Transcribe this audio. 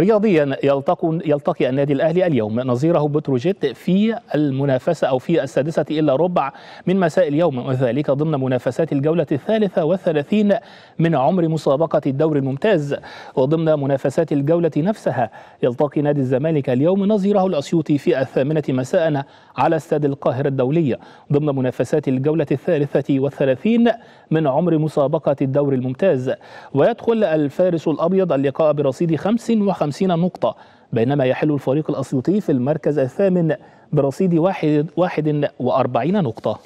رياضيا يلتقي النادي الاهلي اليوم نظيره بتروجيت في المنافسه او في السادسه الا ربع من مساء اليوم وذلك ضمن منافسات الجوله الثالثه والثلاثين من عمر مسابقه الدوري الممتاز وضمن منافسات الجوله نفسها يلتقي نادي الزمالك اليوم نظيره الاسيوطي في الثامنه مساء على استاد القاهره الدولي ضمن منافسات الجوله الثالثه والثلاثين من عمر مسابقه الدوري الممتاز ويدخل الفارس الابيض اللقاء برصيد 55 51 نقطة بينما يحل الفريق الأسيوطي في المركز الثامن برصيد 41 نقطة